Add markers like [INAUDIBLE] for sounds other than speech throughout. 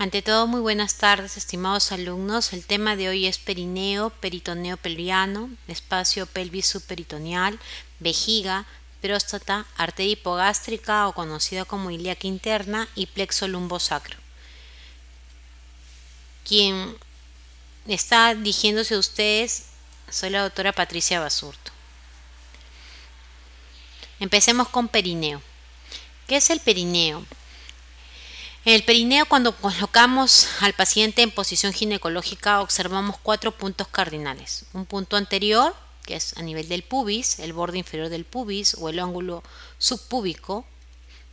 Ante todo, muy buenas tardes, estimados alumnos. El tema de hoy es perineo, peritoneo pelviano, espacio pelvis peritoneal vejiga, próstata, arteria hipogástrica o conocida como ilíaca interna y plexo lumbosacro. Quien está dirigiéndose a ustedes soy la doctora Patricia Basurto. Empecemos con perineo. ¿Qué es el perineo? En el perineo, cuando colocamos al paciente en posición ginecológica, observamos cuatro puntos cardinales. Un punto anterior, que es a nivel del pubis, el borde inferior del pubis o el ángulo subpúbico.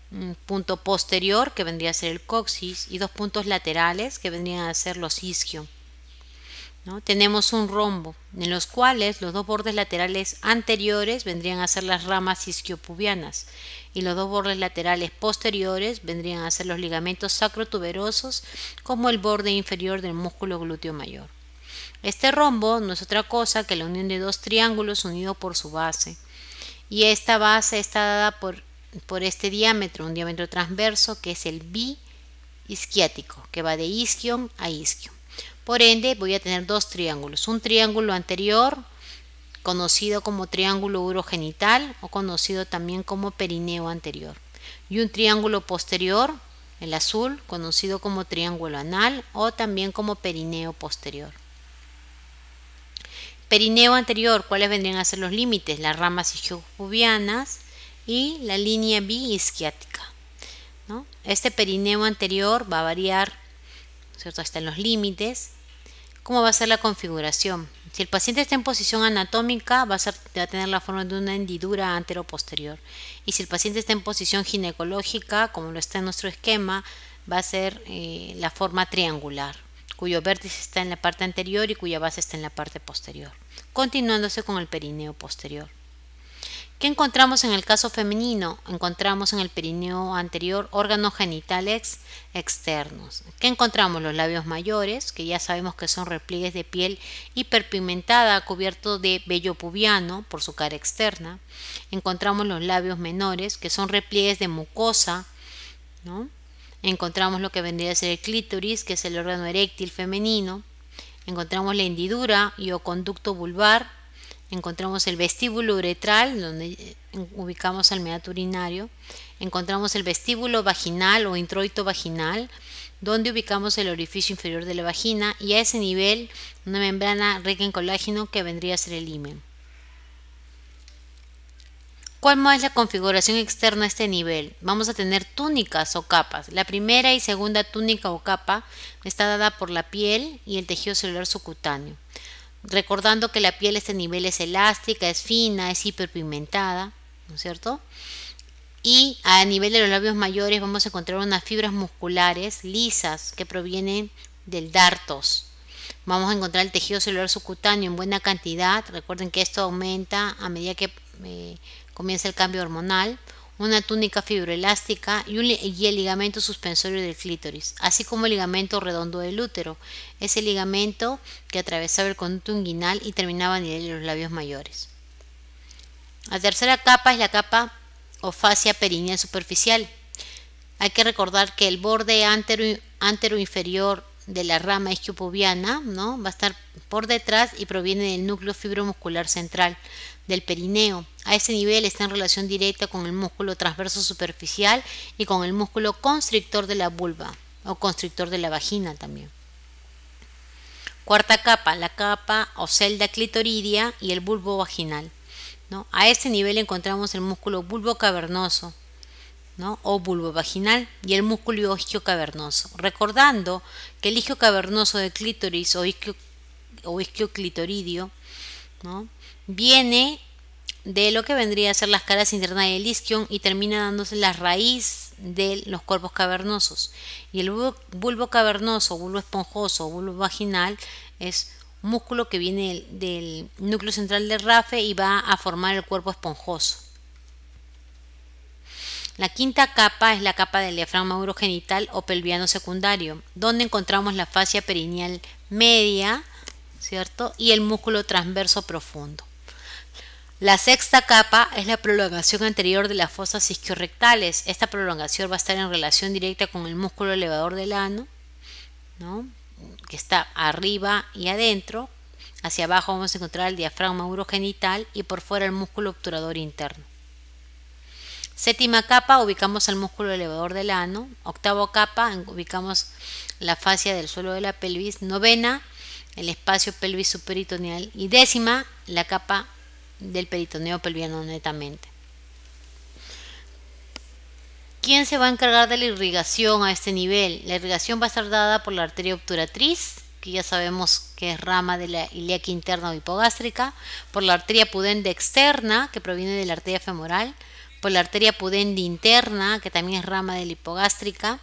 Un punto posterior, que vendría a ser el coxis, y dos puntos laterales, que vendrían a ser los isquios. Tenemos un rombo, en los cuales los dos bordes laterales anteriores vendrían a ser las ramas isquiopubianas y los dos bordes laterales posteriores vendrían a ser los ligamentos sacrotuberosos como el borde inferior del músculo glúteo mayor. Este rombo no es otra cosa que la unión de dos triángulos unidos por su base y esta base está dada por, por este diámetro, un diámetro transverso que es el bi isquiático, que va de isquion a isquion. Por ende, voy a tener dos triángulos. Un triángulo anterior, conocido como triángulo urogenital o conocido también como perineo anterior. Y un triángulo posterior, el azul, conocido como triángulo anal o también como perineo posterior. Perineo anterior, ¿cuáles vendrían a ser los límites? Las ramas isquiopubianas y la línea bisquiática ¿no? Este perineo anterior va a variar ¿cierto? en los límites. ¿Cómo va a ser la configuración? Si el paciente está en posición anatómica, va a, tener la forma de una hendidura antero-posterior. Y si el paciente está en posición ginecológica, como lo está en nuestro esquema, va a ser eh, la forma triangular, cuyo vértice está en la parte anterior y cuya base está en la parte posterior, continuándose con el perineo posterior. ¿Qué encontramos en el caso femenino? Encontramos en el perineo anterior órganos genitales externos. ¿Qué encontramos? Los labios mayores, que ya sabemos que son repliegues de piel hiperpigmentada cubierto de vello pubiano por su cara externa. Encontramos los labios menores, que son repliegues de mucosa, Encontramos lo que vendría a ser el clítoris, que es el órgano eréctil femenino. Encontramos la hendidura y o conducto vulvar, encontramos el vestíbulo uretral, donde eh, ubicamos el meato urinario, encontramos el vestíbulo vaginal o introito vaginal, donde ubicamos el orificio inferior de la vagina y a ese nivel una membrana rica en colágeno que vendría a ser el himen. ¿Cuál más es la configuración externa a este nivel? Vamos a tener túnicas o capas. La primera y segunda túnica o capa está dada por la piel y el tejido celular subcutáneo recordando que la piel a este nivel es elástica, es fina, es hiperpigmentada, ¿no es cierto? Y a nivel de los labios mayores vamos a encontrar unas fibras musculares lisas que provienen del dartos. Vamos a encontrar el tejido celular subcutáneo en buena cantidad. Recuerden que esto aumenta a medida que eh, comienza el cambio hormonal una túnica fibroelástica y, el ligamento suspensorio del clítoris, así como el ligamento redondo del útero, ese ligamento que atravesaba el conducto inguinal y terminaba en los labios mayores. La tercera capa es la capa o fascia perineal superficial. Hay que recordar que el borde antero inferior de la rama isquiopubiana, ¿no? Va a estar por detrás y proviene del núcleo fibromuscular central del perineo. A ese nivel está en relación directa con el músculo transverso superficial y con el músculo constrictor de la vulva o constrictor de la vagina también. Cuarta capa, la capa o celda clitoridia y el bulbo vaginal. ¿no? A ese nivel encontramos el músculo bulbo cavernoso, o bulbo vaginal, y el músculo isquio cavernoso. Recordando que el isquio cavernoso de clítoris o isquio, o clitoridio viene de lo que vendría a ser las caras internas del isquion y termina dándose la raíz de los cuerpos cavernosos. Y el bulbo, cavernoso, bulbo esponjoso, bulbo vaginal es músculo que viene del, del núcleo central del rafe y va a formar el cuerpo esponjoso. La quinta capa es la capa del diafragma urogenital o pelviano secundario, donde encontramos la fascia perineal media, ¿cierto? Y el músculo transverso profundo. La sexta capa es la prolongación anterior de las fosas isquiorrectales. Esta prolongación va a estar en relación directa con el músculo elevador del ano, que está arriba y adentro. Hacia abajo vamos a encontrar el diafragma urogenital y por fuera el músculo obturador interno. Séptima capa ubicamos el músculo elevador del ano. Octavo capa ubicamos la fascia del suelo de la pelvis. Novena, el espacio pelvis superitoneal. Y décima, la capa del peritoneo pelviano netamente. ¿Quién se va a encargar de la irrigación a este nivel? La irrigación va a ser dada por la arteria obturatriz, que ya sabemos que es rama de la ilíaca interna o hipogástrica, por la arteria pudende externa, que proviene de la arteria femoral, por la arteria pudende interna, que también es rama de la hipogástrica,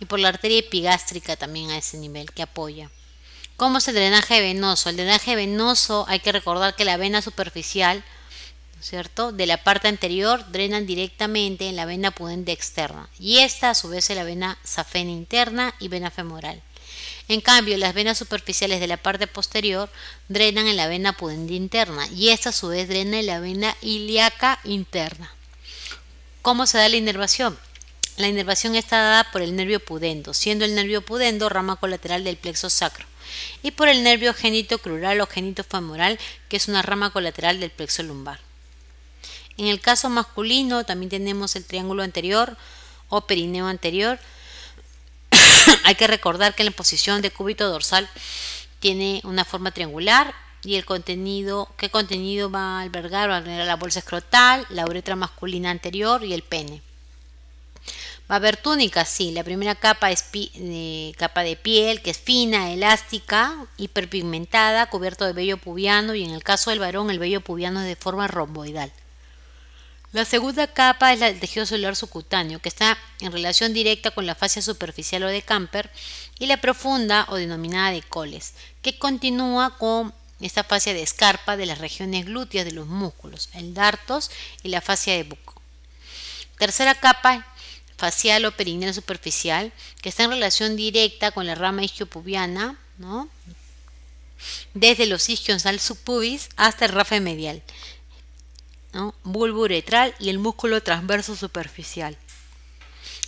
y por la arteria epigástrica también a ese nivel que apoya. ¿Cómo es el drenaje venoso? El drenaje venoso hay que recordar que la vena superficial, ¿cierto? De la parte anterior drenan directamente en la vena pudente externa y esta a su vez es la vena safena interna y vena femoral. En cambio, las venas superficiales de la parte posterior drenan en la vena pudende interna y esta a su vez drena en la vena ilíaca interna. ¿Cómo se da la inervación? La inervación está dada por el nervio pudendo, siendo el nervio pudendo rama colateral del plexo sacro, y por el nervio genito crural o genito femoral, que es una rama colateral del plexo lumbar. En el caso masculino también tenemos el triángulo anterior o perineo anterior. [COUGHS] Hay que recordar que la posición de cúbito dorsal tiene una forma triangular y el contenido, qué contenido va a albergar, va a la bolsa escrotal, la uretra masculina anterior y el pene. Va a haber túnica, sí, la primera capa es capa de piel que es fina, elástica, hiperpigmentada, cubierta de vello pubiano y en el caso del varón el vello pubiano es de forma romboidal. La segunda capa es el tejido celular subcutáneo, que está en relación directa con la fascia superficial o de camper, y la profunda o denominada de coles, que continúa con esta fascia de escarpa de las regiones glúteas de los músculos, el dartos y la fascia de buco. Tercera capa facial o perineal superficial, que está en relación directa con la rama isquiopubiana, ¿no? desde los ischios al subpubis hasta el rafe medial, ¿no? bulbo uretral y el músculo transverso superficial.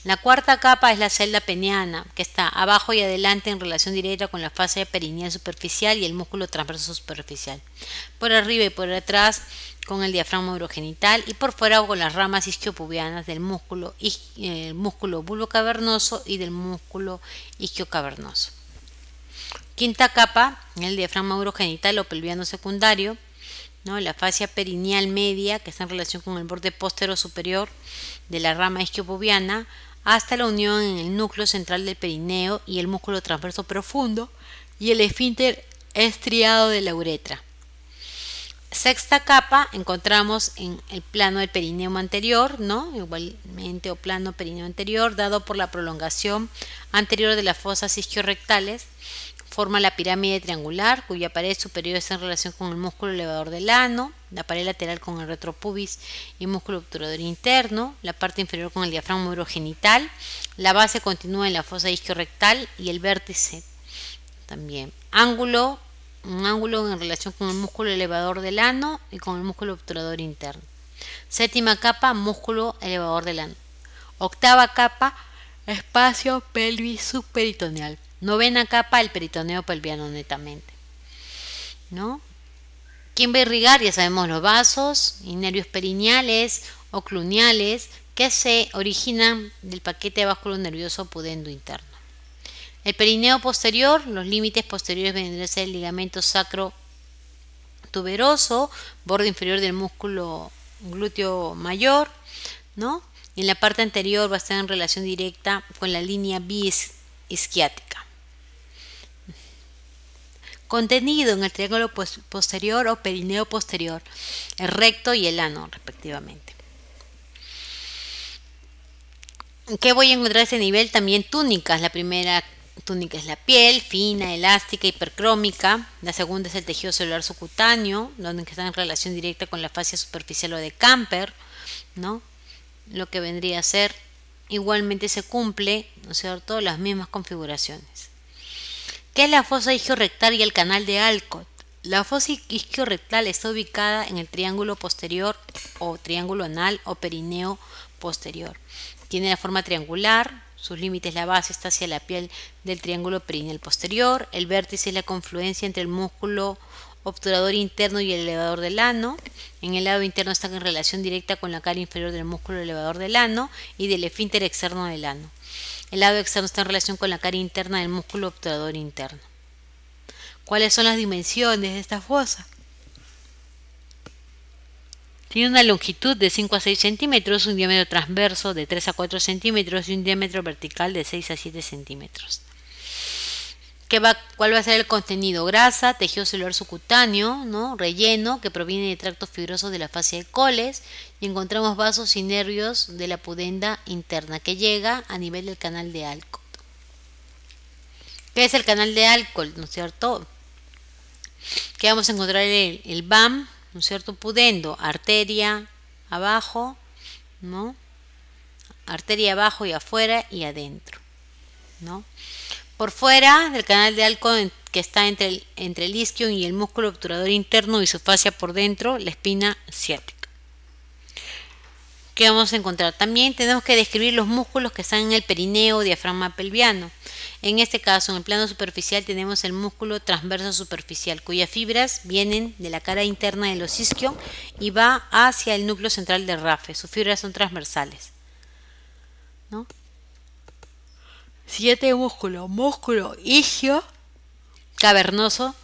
La cuarta capa es la celda peniana, que está abajo y adelante en relación directa con la fascia perineal superficial y el músculo transverso superficial. Por arriba y por atrás con el diafragma urogenital y por fuera con las ramas isquiopubianas del músculo, el eh, músculo cavernoso y del músculo isquiocavernoso. Quinta capa, el diafragma urogenital o pelviano secundario, ¿no? la fascia perineal media que está en relación con el borde póstero superior de la rama isquiopubiana, hasta la unión en el núcleo central del perineo y el músculo transverso profundo y el esfínter estriado de la uretra. Sexta capa encontramos en el plano del perineo anterior, ¿no? Igualmente o plano perineo anterior, dado por la prolongación anterior de las fosas rectales Forma la pirámide triangular, cuya pared superior está en relación con el músculo elevador del ano, la pared lateral con el retropubis y músculo obturador interno, la parte inferior con el diafragma urogenital, la base continúa en la fosa rectal y el vértice también. Ángulo, un ángulo en relación con el músculo elevador del ano y con el músculo obturador interno. Séptima capa, músculo elevador del ano. Octava capa, espacio pelvis superitoneal. Novena capa, el peritoneo pelviano netamente. ¿No? ¿Quién va a irrigar? Ya sabemos los vasos y nervios perineales o cluniales que se originan del paquete vascular nervioso pudendo interno. El perineo posterior, los límites posteriores vendrán a ser el ligamento sacro tuberoso, borde inferior del músculo glúteo mayor, ¿no? Y en la parte anterior va a estar en relación directa con la línea bis contenido en el triángulo posterior o perineo posterior, el recto y el ano respectivamente. ¿Qué voy a encontrar a ese nivel? También túnicas. La primera túnica es la piel, fina, elástica, hipercrómica. La segunda es el tejido celular subcutáneo, donde está en relación directa con la fascia superficial o de camper, ¿no? Lo que vendría a ser, igualmente se cumple, ¿no cierto?, las mismas configuraciones. ¿Qué es la fosa isquiorrectal y el canal de Alcott? La fosa isquiorrectal está ubicada en el triángulo posterior o triángulo anal o perineo posterior. Tiene la forma triangular, sus límites, la base está hacia la piel del triángulo perineal posterior, el vértice es la confluencia entre el músculo obturador interno y el elevador del ano. En el lado interno está en relación directa con la cara inferior del músculo elevador del ano y del esfínter externo del ano. El lado externo está en relación con la cara interna del músculo obturador interno. ¿Cuáles son las dimensiones de esta fosa? Tiene una longitud de 5 a 6 centímetros, un diámetro transverso de 3 a 4 centímetros y un diámetro vertical de 6 a 7 centímetros. ¿Qué va, ¿Cuál va a ser el contenido? Grasa, tejido celular subcutáneo, ¿no? relleno que proviene de tractos fibrosos de la fascia de coles y encontramos vasos y nervios de la pudenda interna que llega a nivel del canal de álcool. ¿Qué es el canal de álcool? ¿No es cierto? Que vamos a encontrar el, el BAM, ¿no cierto? Pudendo, arteria abajo, ¿no? Arteria abajo y afuera y adentro, ¿no? Por fuera del canal de álcool que está entre el, entre el isquion y el músculo obturador interno y su fascia por dentro, la espina 7. ¿Qué vamos a encontrar. También tenemos que describir los músculos que están en el perineo o diafragma pelviano. En este caso, en el plano superficial tenemos el músculo transverso superficial, cuyas fibras vienen de la cara interna de los y va hacia el núcleo central del rafe. Sus fibras son transversales. siete Siguiente músculo, músculo isquio cavernoso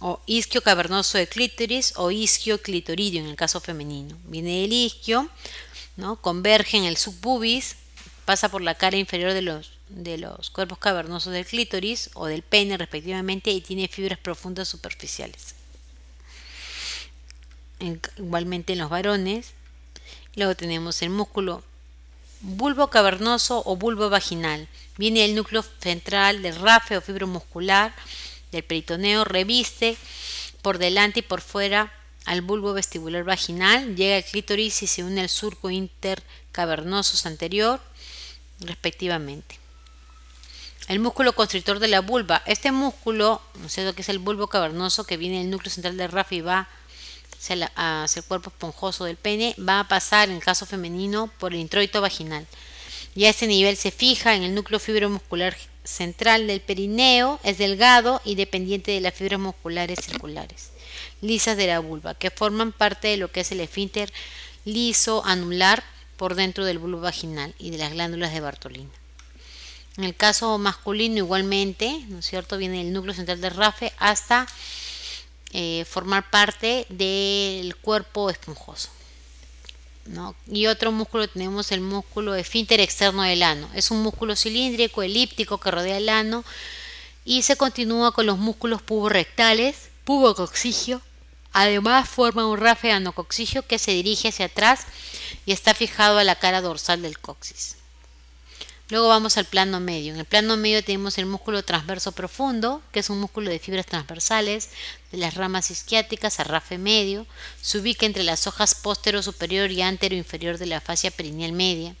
o isquio cavernoso de clítoris o isquio clitoridio en el caso femenino. Viene del isquio, Converge en el subbubis, pasa por la cara inferior de los, de los cuerpos cavernosos del clítoris o del pene respectivamente y tiene fibras profundas superficiales. igualmente en los varones. Luego tenemos el músculo bulbo cavernoso o bulbo vaginal. Viene el núcleo central del rafe o muscular del peritoneo, reviste por delante y por fuera al bulbo vestibular vaginal, llega al clítoris y se une al surco intercavernoso anterior, respectivamente. El músculo constrictor de la vulva. Este músculo, ¿no sé lo que es el bulbo cavernoso que viene del núcleo central de rafa y va hacia, hacia el cuerpo esponjoso del pene, va a pasar, en el caso femenino, por el introito vaginal. Y a este nivel se fija en el núcleo fibromuscular central del perineo es delgado y dependiente de las fibras musculares circulares lisas de la vulva, que forman parte de lo que es el esfínter liso anular por dentro del bulbo vaginal y de las glándulas de Bartolina. En el caso masculino igualmente, ¿no es cierto? Viene el núcleo central de rafe hasta eh, formar parte del cuerpo esponjoso. Y otro músculo tenemos el músculo esfínter externo del ano. Es un músculo cilíndrico, elíptico que rodea el ano y se continúa con los músculos puborectales, pubocoxigio. Además forma un rafe anocoxigio que se dirige hacia atrás y está fijado a la cara dorsal del coxis. Luego vamos al plano medio. En el plano medio tenemos el músculo transverso profundo, que es un músculo de fibras transversales de las ramas isquiáticas, rafe medio. Se ubica entre las hojas postero superior y antero inferior de la fascia perineal media.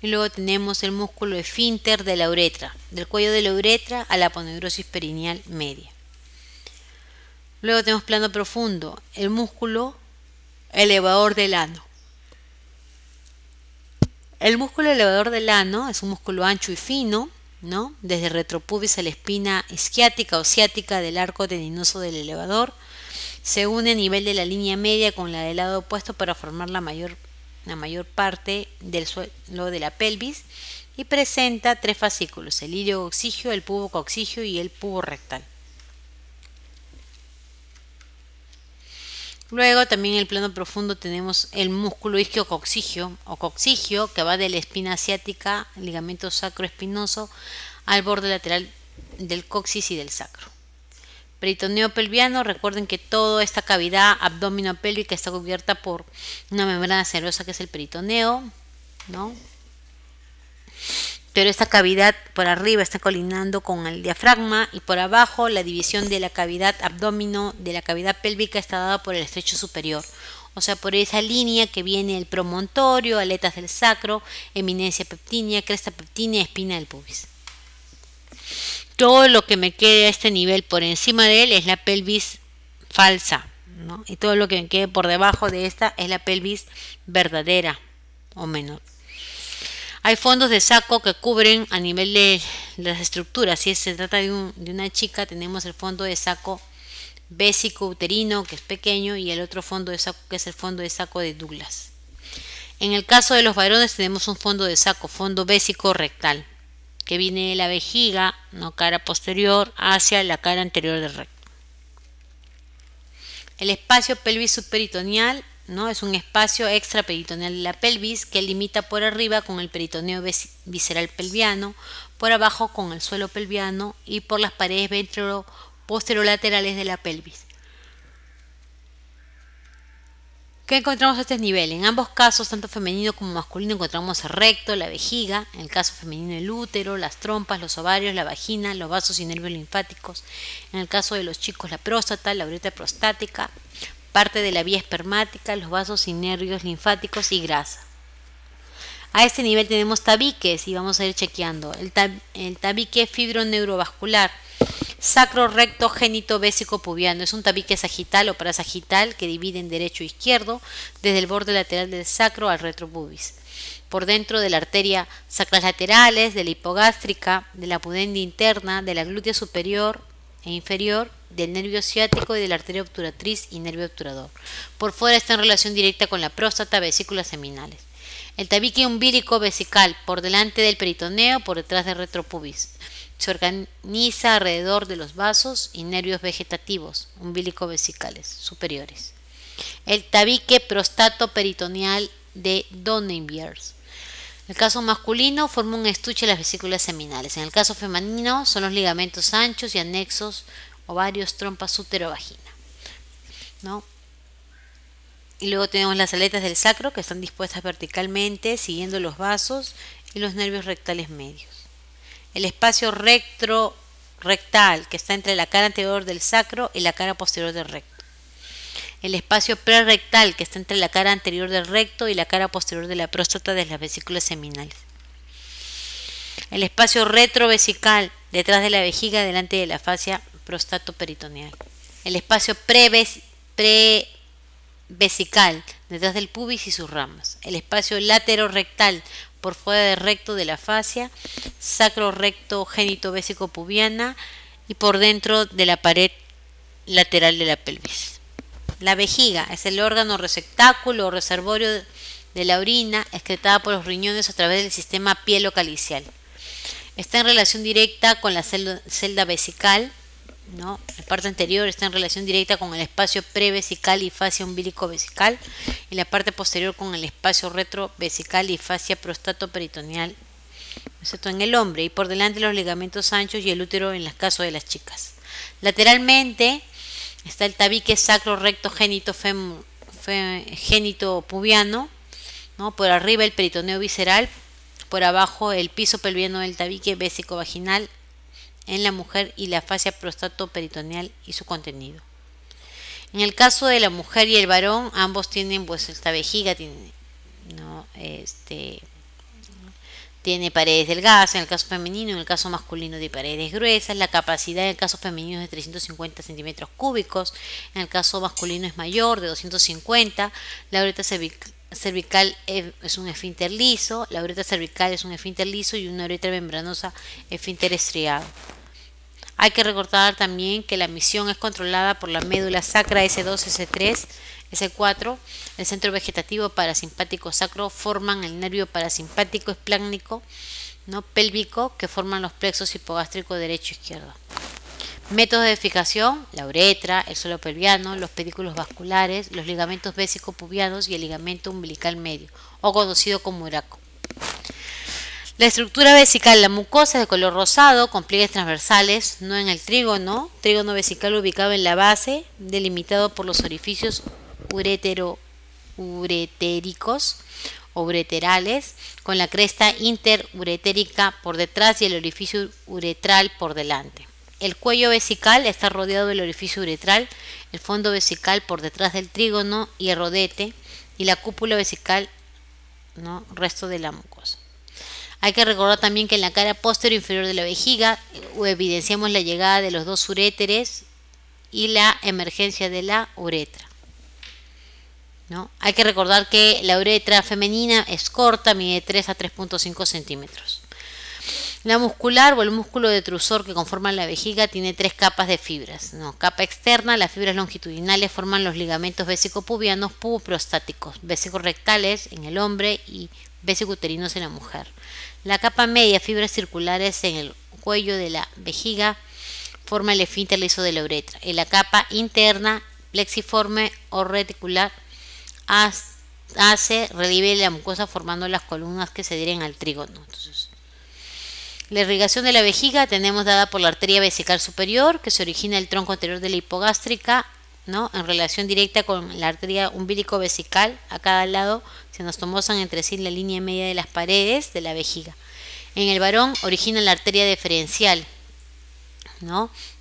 Y luego tenemos el músculo esfínter de la uretra, del cuello de la uretra a la aponeurosis perineal media. Luego tenemos plano profundo, el músculo elevador del ano. El músculo elevador del ano es un músculo ancho y fino, ¿no? Desde retropubis a la espina isquiática o ciática del arco teninoso del elevador. Se une a nivel de la línea media con la del lado opuesto para formar la mayor, la mayor parte del suelo de la pelvis y presenta tres fascículos, el ilio oxigio, el pubo coxigio y el pubo rectal. Luego también en el plano profundo tenemos el músculo isquiocoxigio o coxigio que va de la espina asiática, el ligamento sacroespinoso, al borde lateral del coxis y del sacro. Peritoneo pelviano, recuerden que toda esta cavidad abdominopélvica está cubierta por una membrana serosa que es el peritoneo, ¿no? pero esta cavidad por arriba está colinando con el diafragma y por abajo la división de la cavidad abdominal de la cavidad pélvica está dada por el estrecho superior, o sea, por esa línea que viene el promontorio, aletas del sacro, eminencia peptínea, cresta peptínea, espina del pubis. Todo lo que me quede a este nivel por encima de él es la pelvis falsa, y todo lo que me quede por debajo de esta es la pelvis verdadera o menor. Hay fondos de saco que cubren a nivel de, las estructuras. Si se trata de, una chica, tenemos el fondo de saco bésico uterino, que es pequeño, y el otro fondo de saco, que es el fondo de saco de Douglas. En el caso de los varones, tenemos un fondo de saco, fondo bésico rectal, que viene de la vejiga, no cara posterior, hacia la cara anterior del recto. El espacio pelvis peritoneal es un espacio extraperitoneal de la pelvis que limita por arriba con el peritoneo visceral pelviano, por abajo con el suelo pelviano y por las paredes ventroposterolaterales de la pelvis. ¿Qué encontramos a este nivel? En ambos casos, tanto femenino como masculino, encontramos el recto, la vejiga, en el caso femenino el útero, las trompas, los ovarios, la vagina, los vasos y nervios linfáticos, en el caso de los chicos la próstata, la uretra prostática, parte de la vía espermática, los vasos y nervios linfáticos y grasa. A este nivel tenemos tabiques y vamos a ir chequeando. El, tabique fibroneurovascular, sacro recto génito bésico pubiano. Es un tabique sagital o parasagital que divide en derecho e izquierdo desde el borde lateral del sacro al retropubis. Por dentro de la arteria sacralaterales, laterales, de la hipogástrica, de la pudenda interna, de la glútea superior e inferior del nervio ciático y de la arteria obturatriz y nervio obturador. Por fuera está en relación directa con la próstata, vesículas seminales. El tabique umbilico vesical, por delante del peritoneo, por detrás del retropubis. Se organiza alrededor de los vasos y nervios vegetativos, umbilico vesicales, superiores. El tabique prostato peritoneal de Donenbiers. En el caso masculino forma un estuche de las vesículas seminales. En el caso femenino son los ligamentos anchos y anexos ovarios, trompas, útero, vagina. ¿no? Y luego tenemos las aletas del sacro que están dispuestas verticalmente siguiendo los vasos y los nervios rectales medios. El espacio rectro rectal que está entre la cara anterior del sacro y la cara posterior del recto. El espacio prerectal que está entre la cara anterior del recto y la cara posterior de la próstata de las vesículas seminales. El espacio retrovesical detrás de la vejiga delante de la fascia prostato-peritoneal. El espacio prevesical, detrás del pubis y sus ramas. El espacio latero-rectal, por fuera del recto de la fascia, sacro recto génito vésico pubiana y por dentro de la pared lateral de la pelvis. La vejiga es el órgano receptáculo o reservorio de la orina excretada por los riñones a través del sistema pielo-calicial. Está en relación directa con la celda vesical la parte anterior está en relación directa con el espacio prevesical y fascia umbilico vesical y la parte posterior con el espacio retrovesical y fascia prostato-peritoneal, excepto en el hombre, y por delante los ligamentos anchos y el útero en el caso de las chicas. Lateralmente está el tabique sacro recto génito, pubiano, ¿no? por arriba el peritoneo visceral, por abajo el piso pelviano del tabique vesico vaginal, en la mujer y la fascia prostato-peritoneal y su contenido. En el caso de la mujer y el varón, ambos tienen pues esta vejiga, tiene, ¿no? este, tiene paredes delgadas en el caso femenino, en el caso masculino de paredes gruesas, la capacidad en el caso femenino es de 350 centímetros cúbicos, en el caso masculino es mayor, de 250, la uretra cervical es un esfínter liso, la uretra cervical es un esfínter liso y una uretra membranosa esfínter estriado. Hay que recordar también que la misión es controlada por la médula sacra S2, S3, S4. El centro vegetativo parasimpático sacro forman el nervio parasimpático esplácnico, no pélvico, que forman los plexos hipogástrico derecho e izquierdo. Métodos de edificación, la uretra, el suelo pelviano, los pedículos vasculares, los ligamentos bésico-pubianos y el ligamento umbilical medio, o conocido como uraco. La estructura vesical, la mucosa es de color rosado con pliegues transversales, no en el trígono, trígono vesical ubicado en la base, delimitado por los orificios uretero, uretéricos o ureterales, con la cresta interuretérica por detrás y el orificio uretral por delante. El cuello vesical está rodeado del orificio uretral, el fondo vesical por detrás del trígono y el rodete, y la cúpula vesical, ¿no? resto de la mucosa. Hay que recordar también que en la cara posterior inferior de la vejiga eh, evidenciamos la llegada de los dos uréteres y la emergencia de la uretra. ¿No? Hay que recordar que la uretra femenina es corta, mide 3 a 3.5 centímetros. La muscular o el músculo detrusor que conforma la vejiga tiene tres capas de fibras. Capa externa, las fibras longitudinales forman los ligamentos vesicopubianos pubo prostáticos, en el hombre y vesicuterinos en la mujer. La capa media, fibras circulares en el cuello de la vejiga, forma el esfínter liso de la uretra. En la capa interna, plexiforme o reticular, hace relieve la mucosa formando las columnas que se dirigen al trígono. la irrigación de la vejiga tenemos dada por la arteria vesical superior, que se origina en el tronco anterior de la hipogástrica en relación directa con la arteria umbilico-vesical a cada lado se anastomosan entre sí la línea media de las paredes de la vejiga. En el varón origina la arteria deferencial,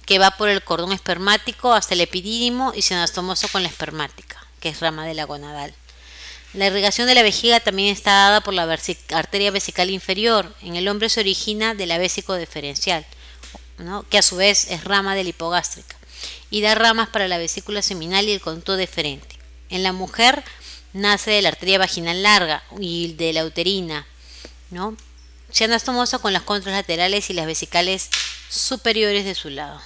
que va por el cordón espermático hasta el epidídimo y se anastomosa con la espermática, que es rama de la gonadal. La irrigación de la vejiga también está dada por la arteria vesical inferior. En el hombre se origina de la vesico deferencial, que a su vez es rama de la hipogástrica y da ramas para la vesícula seminal y el conducto deferente. En la mujer nace de la arteria vaginal larga y de la uterina, ¿no? Se anastomosa con las contras laterales y las vesicales superiores de su lado.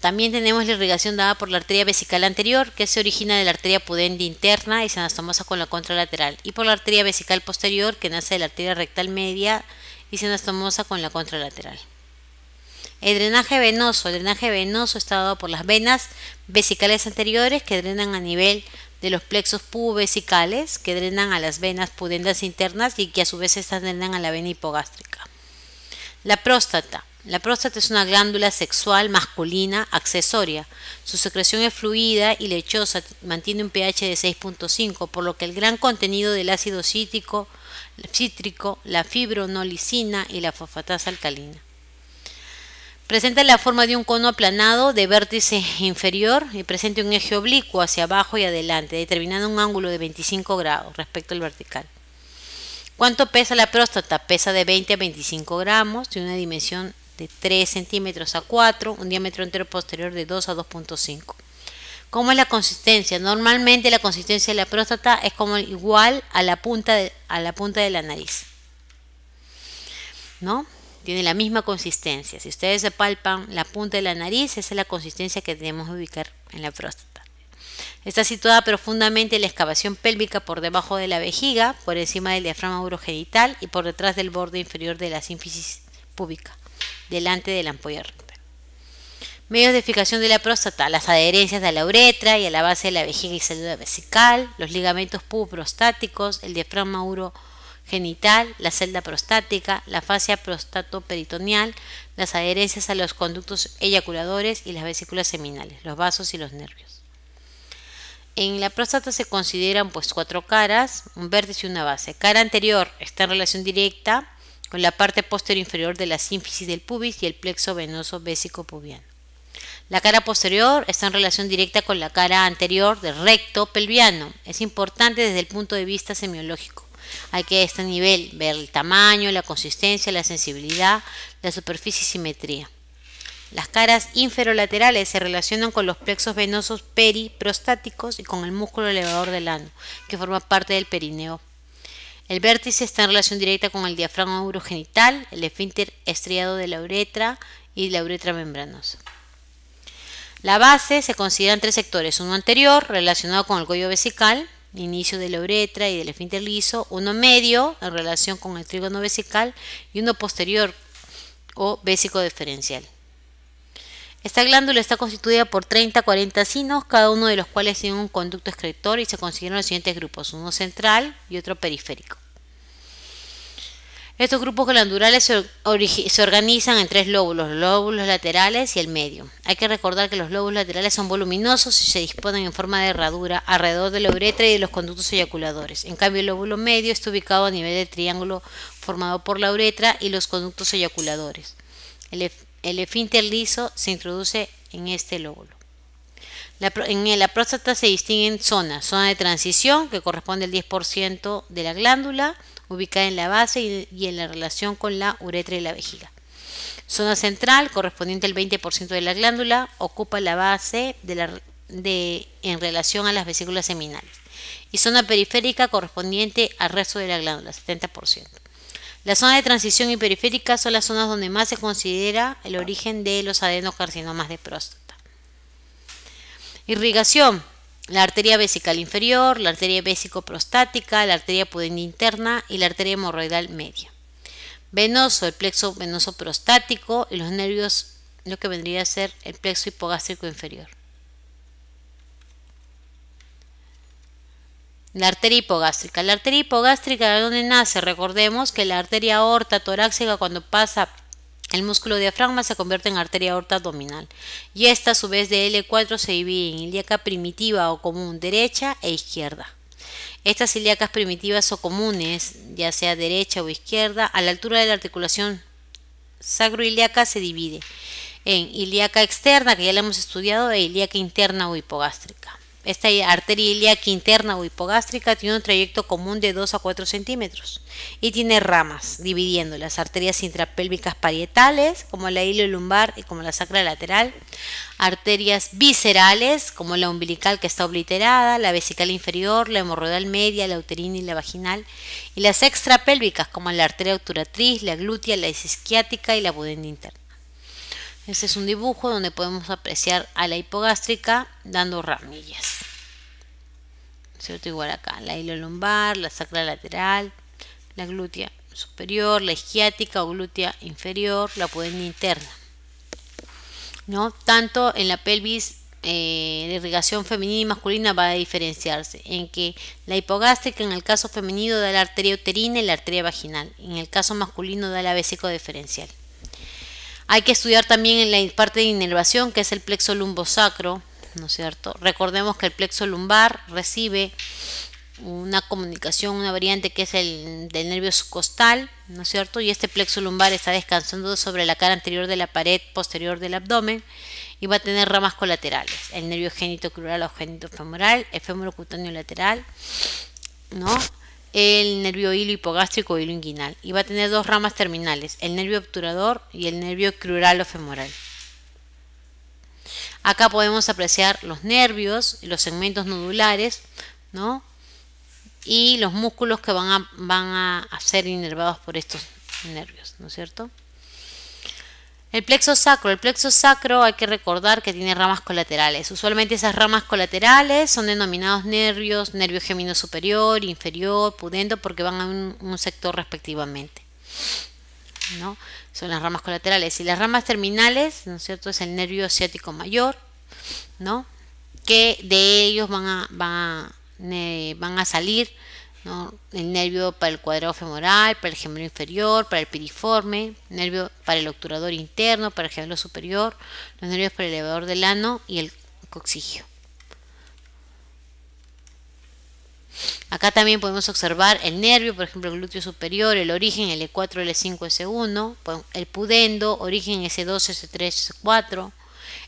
También tenemos la irrigación dada por la arteria vesical anterior, que se origina de la arteria pudenda interna y se anastomosa con la contralateral, y por la arteria vesical posterior, que nace de la arteria rectal media y se anastomosa con la contralateral. El drenaje venoso. El drenaje venoso está dado por las venas vesicales anteriores que drenan a nivel de los plexos pubesicales que drenan a las venas pudendas internas y que a su vez estas drenan a la vena hipogástrica. La próstata. La próstata es una glándula sexual masculina accesoria. Su secreción es fluida y lechosa, mantiene un pH de 6.5, por lo que el gran contenido del ácido cítrico, cítrico la fibronolicina y la fosfatasa alcalina. Presenta la forma de un cono aplanado de vértice inferior y presenta un eje oblicuo hacia abajo y adelante, determinando un ángulo de 25 grados respecto al vertical. ¿Cuánto pesa la próstata? Pesa de 20 a 25 gramos, tiene una dimensión de 3 centímetros a 4, un diámetro entero posterior de 2 a 2.5. ¿Cómo es la consistencia? Normalmente la consistencia de la próstata es como igual a la punta de, a la punta de la nariz. ¿No? tiene la misma consistencia. Si ustedes se palpan la punta de la nariz, esa es la consistencia que tenemos que ubicar en la próstata. Está situada profundamente en la excavación pélvica por debajo de la vejiga, por encima del diafragma urogenital y por detrás del borde inferior de la sínfisis púbica, delante de la ampolla Medios de fijación de la próstata, las adherencias a la uretra y a la base de la vejiga y salud vesical, los ligamentos prostáticos, el diafragma urogenital genital, la celda prostática, la fascia prostato-peritoneal, las adherencias a los conductos eyaculadores y las vesículas seminales, los vasos y los nervios. En la próstata se consideran pues cuatro caras, un vértice y una base. Cara anterior está en relación directa con la parte posterior inferior de la sínfisis del pubis y el plexo venoso bésico pubiano. La cara posterior está en relación directa con la cara anterior del recto pelviano. Es importante desde el punto de vista semiológico. Hay que a este nivel ver el tamaño, la consistencia, la sensibilidad, la superficie y simetría. Las caras inferolaterales se relacionan con los plexos venosos periprostáticos y con el músculo elevador del ano, que forma parte del perineo. El vértice está en relación directa con el diafragma urogenital, el esfínter estriado de la uretra y la uretra membranosa. La base se considera en tres sectores, uno anterior relacionado con el cuello vesical, inicio de la uretra y del esfínter liso, uno medio en relación con el trígono vesical y uno posterior o vesico diferencial. Esta glándula está constituida por 30-40 sinos, cada uno de los cuales tiene un conducto excretor y se consiguieron los siguientes grupos, uno central y otro periférico. Estos grupos glandulares se, organizan en tres lóbulos, los lóbulos laterales y el medio. Hay que recordar que los lóbulos laterales son voluminosos y se disponen en forma de herradura alrededor de la uretra y de los conductos eyaculadores. En cambio, el lóbulo medio está ubicado a nivel del triángulo formado por la uretra y los conductos eyaculadores. El, el liso se introduce en este lóbulo. en la próstata se distinguen zonas, zona de transición que corresponde al 10% de la glándula, ubicada en la base y, en la relación con la uretra y la vejiga. Zona central, correspondiente al 20% de la glándula, ocupa la base de la, en relación a las vesículas seminales. Y zona periférica, correspondiente al resto de la glándula, 70%. La zona de transición y periférica son las zonas donde más se considera el origen de los adenocarcinomas de próstata. Irrigación la arteria vesical inferior, la arteria vesicoprostática, la arteria pudenda interna y la arteria hemorroidal media. Venoso, el plexo venoso prostático y los nervios, lo que vendría a ser el plexo hipogástrico inferior. La arteria hipogástrica. La arteria hipogástrica de donde nace, recordemos que la arteria aorta torácica cuando pasa el músculo diafragma se convierte en arteria aorta abdominal y esta a su vez de L4 se divide en ilíaca primitiva o común derecha e izquierda. Estas ilíacas primitivas o comunes, ya sea derecha o izquierda, a la altura de la articulación sacroiliaca se divide en ilíaca externa, que ya la hemos estudiado, e ilíaca interna o hipogástrica. Esta arteria ilíaca interna o hipogástrica tiene un trayecto común de 2 a 4 centímetros y tiene ramas dividiendo las arterias intrapélvicas parietales, como la ilio lumbar y como la sacra lateral, arterias viscerales, como la umbilical que está obliterada, la vesical inferior, la hemorroidal media, la uterina y la vaginal, y las extrapélvicas, como la arteria obturatriz, la glútea, la isquiática y la pudenda interna. Este es un dibujo donde podemos apreciar a la hipogástrica dando ramillas. ¿Cierto? Igual acá, la hilo lumbar, la sacra lateral, la glútea superior, la isquiática o glútea inferior, la pueden interna. ¿No? Tanto en la pelvis la eh, de irrigación femenina y masculina va a diferenciarse en que la hipogástrica en el caso femenino da la arteria uterina y la arteria vaginal, en el caso masculino da la vesico diferencial. Hay que estudiar también la parte de inervación, que es el plexo lumbosacro, ¿no es cierto? Recordemos que el plexo lumbar recibe una comunicación, una variante que es el del nervio subcostal, ¿no es cierto? Y este plexo lumbar está descansando sobre la cara anterior de la pared posterior del abdomen y va a tener ramas colaterales, el nervio génito crural o génito femoral, fémur cutáneo lateral, ¿no? el nervio hilo hipogástrico o hilo inguinal y va a tener dos ramas terminales, el nervio obturador y el nervio crural o femoral. Acá podemos apreciar los nervios, los segmentos nodulares, ¿no? Y los músculos que van a, ser inervados por estos nervios, ¿no es cierto? El plexo sacro. El plexo sacro hay que recordar que tiene ramas colaterales. Usualmente esas ramas colaterales son denominados nervios, nervio gemino superior, inferior, pudendo, porque van a un, sector respectivamente. ¿no? Son las ramas colaterales. Y las ramas terminales, ¿no es cierto?, es el nervio asiático mayor, ¿no? Que de ellos van a, van eh, van a salir el nervio para el cuadrado femoral, para el gemelo inferior, para el piriforme, nervio para el obturador interno, para el gemelo superior, los nervios para el elevador del ano y el coxigio. Acá también podemos observar el nervio, por ejemplo, el glúteo superior, el origen L4, L5, S1, el pudendo, origen S2, S3, S4,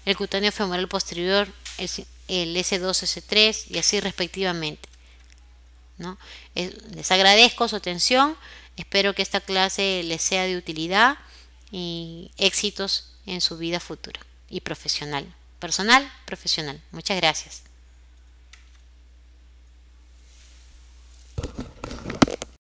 el cutáneo femoral posterior, el S2, S3 y así respectivamente les agradezco su atención, espero que esta clase les sea de utilidad y éxitos en su vida futura y profesional. Personal, profesional. Muchas gracias.